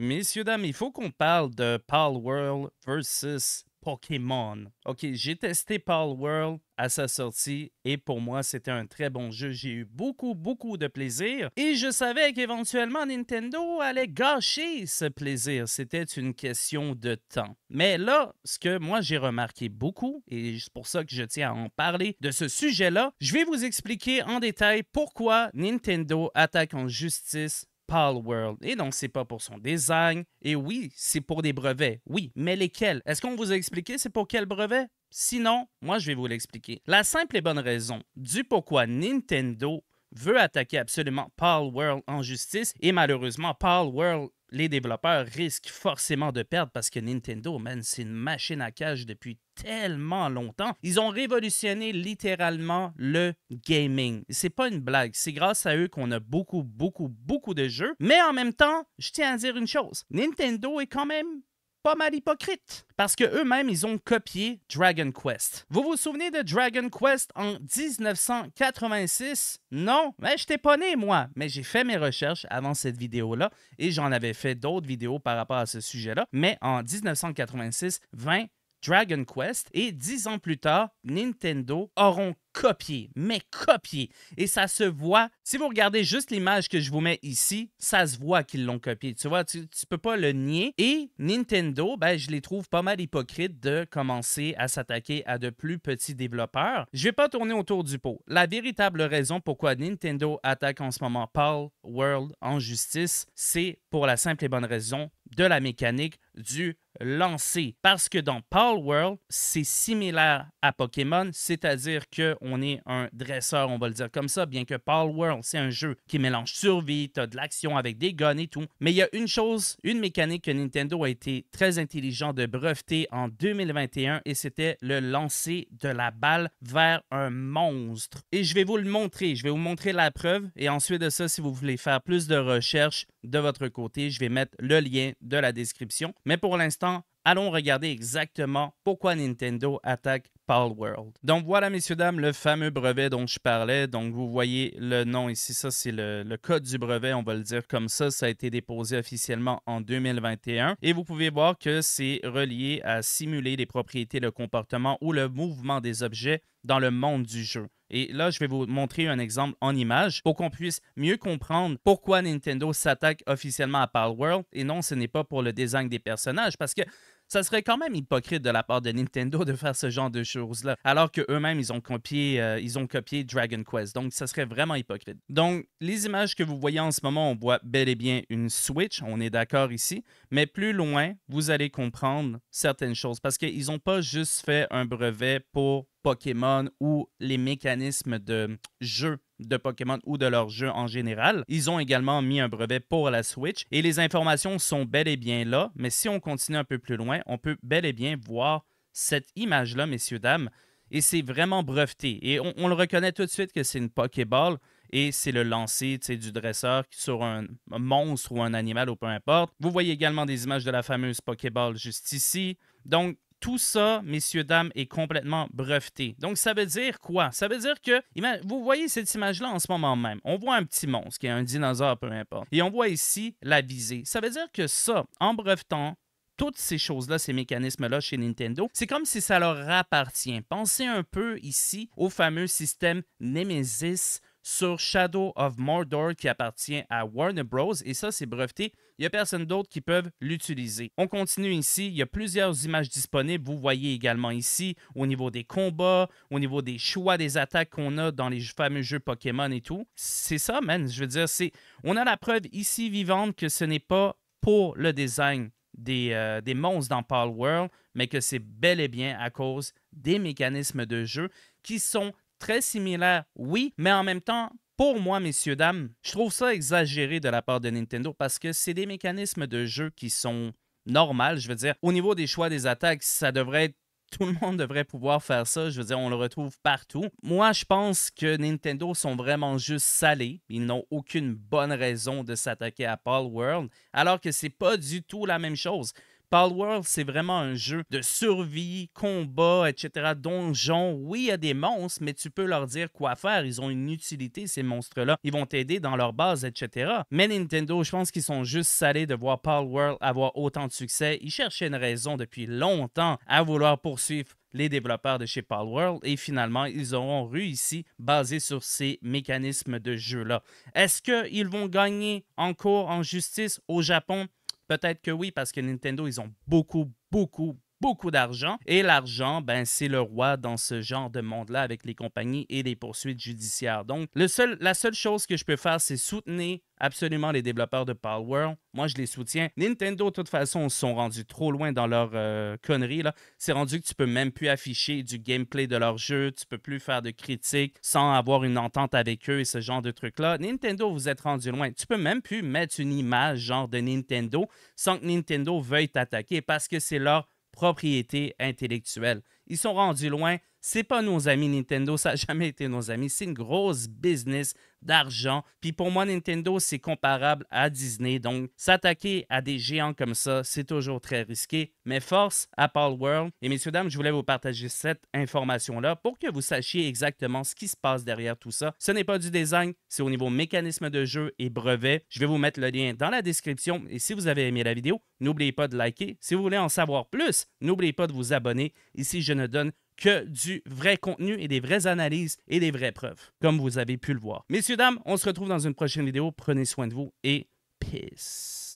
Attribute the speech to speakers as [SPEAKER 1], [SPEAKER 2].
[SPEAKER 1] Messieurs, dames, il faut qu'on parle de World versus Pokémon. Ok, j'ai testé World à sa sortie et pour moi, c'était un très bon jeu. J'ai eu beaucoup, beaucoup de plaisir et je savais qu'éventuellement Nintendo allait gâcher ce plaisir. C'était une question de temps. Mais là, ce que moi j'ai remarqué beaucoup, et c'est pour ça que je tiens à en parler de ce sujet-là, je vais vous expliquer en détail pourquoi Nintendo attaque en justice Paul World. Et non, c'est pas pour son design. Et oui, c'est pour des brevets. Oui, mais lesquels? Est-ce qu'on vous a expliqué c'est pour quel brevet? Sinon, moi je vais vous l'expliquer. La simple et bonne raison du pourquoi Nintendo veut attaquer absolument Paul World en justice et malheureusement Paul World les développeurs risquent forcément de perdre parce que Nintendo, man, c'est une machine à cage depuis tellement longtemps. Ils ont révolutionné littéralement le gaming. C'est pas une blague. C'est grâce à eux qu'on a beaucoup, beaucoup, beaucoup de jeux. Mais en même temps, je tiens à dire une chose. Nintendo est quand même pas mal hypocrite parce que eux-mêmes ils ont copié Dragon Quest. Vous vous souvenez de Dragon Quest en 1986 Non, mais je j'étais pas né moi, mais j'ai fait mes recherches avant cette vidéo là et j'en avais fait d'autres vidéos par rapport à ce sujet-là, mais en 1986, 20 Dragon Quest et dix ans plus tard, Nintendo auront copié, mais copié. Et ça se voit. Si vous regardez juste l'image que je vous mets ici, ça se voit qu'ils l'ont copié. Tu vois, tu, tu, peux pas le nier. Et Nintendo, ben, je les trouve pas mal hypocrites de commencer à s'attaquer à de plus petits développeurs. Je vais pas tourner autour du pot. La véritable raison pourquoi Nintendo attaque en ce moment Paul World en justice, c'est pour la simple et bonne raison de la mécanique du lancé. Parce que dans Paul World, c'est similaire à Pokémon, c'est-à-dire qu'on est un dresseur, on va le dire comme ça, bien que Paul World, c'est un jeu qui mélange survie, t'as de l'action avec des guns et tout. Mais il y a une chose, une mécanique que Nintendo a été très intelligent de breveter en 2021 et c'était le lancer de la balle vers un monstre. Et je vais vous le montrer, je vais vous montrer la preuve et ensuite de ça, si vous voulez faire plus de recherches, de votre côté. Je vais mettre le lien de la description. Mais pour l'instant, allons regarder exactement pourquoi Nintendo attaque World. Donc voilà, messieurs, dames, le fameux brevet dont je parlais. Donc vous voyez le nom ici, ça c'est le, le, code du brevet, on va le dire comme ça. Ça a été déposé officiellement en 2021. Et vous pouvez voir que c'est relié à simuler les propriétés, le comportement ou le mouvement des objets dans le monde du jeu. Et là, je vais vous montrer un exemple en image pour qu'on puisse mieux comprendre pourquoi Nintendo s'attaque officiellement à World. Et non, ce n'est pas pour le design des personnages, parce que ça serait quand même hypocrite de la part de Nintendo de faire ce genre de choses-là, alors queux mêmes ils ont copié, euh, ils ont copié Dragon Quest. Donc ça serait vraiment hypocrite. Donc les images que vous voyez en ce moment, on voit bel et bien une Switch, on est d'accord ici, mais plus loin, vous allez comprendre certaines choses parce qu'ils n'ont pas juste fait un brevet pour Pokémon ou les mécanismes de jeu de Pokémon ou de leur jeu en général. Ils ont également mis un brevet pour la Switch et les informations sont bel et bien là, mais si on continue un peu plus loin, on peut bel et bien voir cette image-là, messieurs, dames, et c'est vraiment breveté. Et on, le reconnaît tout de suite que c'est une Pokéball et c'est le lancer du dresseur sur un monstre ou un animal ou peu importe. Vous voyez également des images de la fameuse Pokéball juste ici. Donc, tout ça, messieurs, dames, est complètement breveté. Donc, ça veut dire quoi? Ça veut dire que, vous voyez cette image-là en ce moment même. On voit un petit monstre, qui est un dinosaure, peu importe. Et on voit ici la visée. Ça veut dire que ça, en brevetant, toutes ces choses-là, ces mécanismes-là chez Nintendo, c'est comme si ça leur appartient. Pensez un peu ici au fameux système Nemesis sur Shadow of Mordor qui appartient à Warner Bros. Et ça, c'est breveté il n'y a personne d'autre qui peut l'utiliser. On continue ici, il y a plusieurs images disponibles. Vous voyez également ici au niveau des combats, au niveau des choix des attaques qu'on a dans les fameux jeux Pokémon et tout. C'est ça, man. Je veux dire, c'est on a la preuve ici vivante que ce n'est pas pour le design des, euh, des monstres dans Power World, mais que c'est bel et bien à cause des mécanismes de jeu qui sont très similaires, oui, mais en même temps pour moi, messieurs, dames, je trouve ça exagéré de la part de Nintendo parce que c'est des mécanismes de jeu qui sont normaux. Je veux dire, au niveau des choix des attaques, ça devrait tout le monde devrait pouvoir faire ça. Je veux dire, on le retrouve partout. Moi, je pense que Nintendo sont vraiment juste salés. Ils n'ont aucune bonne raison de s'attaquer à Paul World, alors que c'est pas du tout la même chose. Palworld, c'est vraiment un jeu de survie, combat, etc., donjon. Oui, il y a des monstres, mais tu peux leur dire quoi faire. Ils ont une utilité, ces monstres-là. Ils vont t'aider dans leur base, etc. Mais Nintendo, je pense qu'ils sont juste salés de voir World avoir autant de succès. Ils cherchaient une raison depuis longtemps à vouloir poursuivre les développeurs de chez World. et finalement, ils auront réussi basé sur ces mécanismes de jeu-là. Est-ce qu'ils vont gagner encore en justice au Japon? Peut-être que oui, parce que Nintendo, ils ont beaucoup, beaucoup, beaucoup d'argent. Et l'argent, ben, c'est le roi dans ce genre de monde-là avec les compagnies et les poursuites judiciaires. Donc, le seul, la seule chose que je peux faire, c'est soutenir absolument les développeurs de Palworld. Moi, je les soutiens. Nintendo, de toute façon, sont rendus trop loin dans leur euh, connerie. C'est rendu que tu peux même plus afficher du gameplay de leur jeu, tu peux plus faire de critiques sans avoir une entente avec eux et ce genre de trucs-là. Nintendo, vous êtes rendu loin. Tu peux même plus mettre une image genre de Nintendo sans que Nintendo veuille t'attaquer parce que c'est leur propriété intellectuelle. Ils sont rendus loin, c'est pas nos amis Nintendo, ça n'a jamais été nos amis. C'est une grosse business d'argent. Puis pour moi, Nintendo, c'est comparable à Disney. Donc, s'attaquer à des géants comme ça, c'est toujours très risqué. Mais force Paul World. Et messieurs, dames, je voulais vous partager cette information-là pour que vous sachiez exactement ce qui se passe derrière tout ça. Ce n'est pas du design, c'est au niveau mécanisme de jeu et brevet. Je vais vous mettre le lien dans la description. Et si vous avez aimé la vidéo, n'oubliez pas de liker. Si vous voulez en savoir plus, n'oubliez pas de vous abonner. Ici, je ne donne que du vrai contenu et des vraies analyses et des vraies preuves, comme vous avez pu le voir. Messieurs, dames, on se retrouve dans une prochaine vidéo. Prenez soin de vous et peace.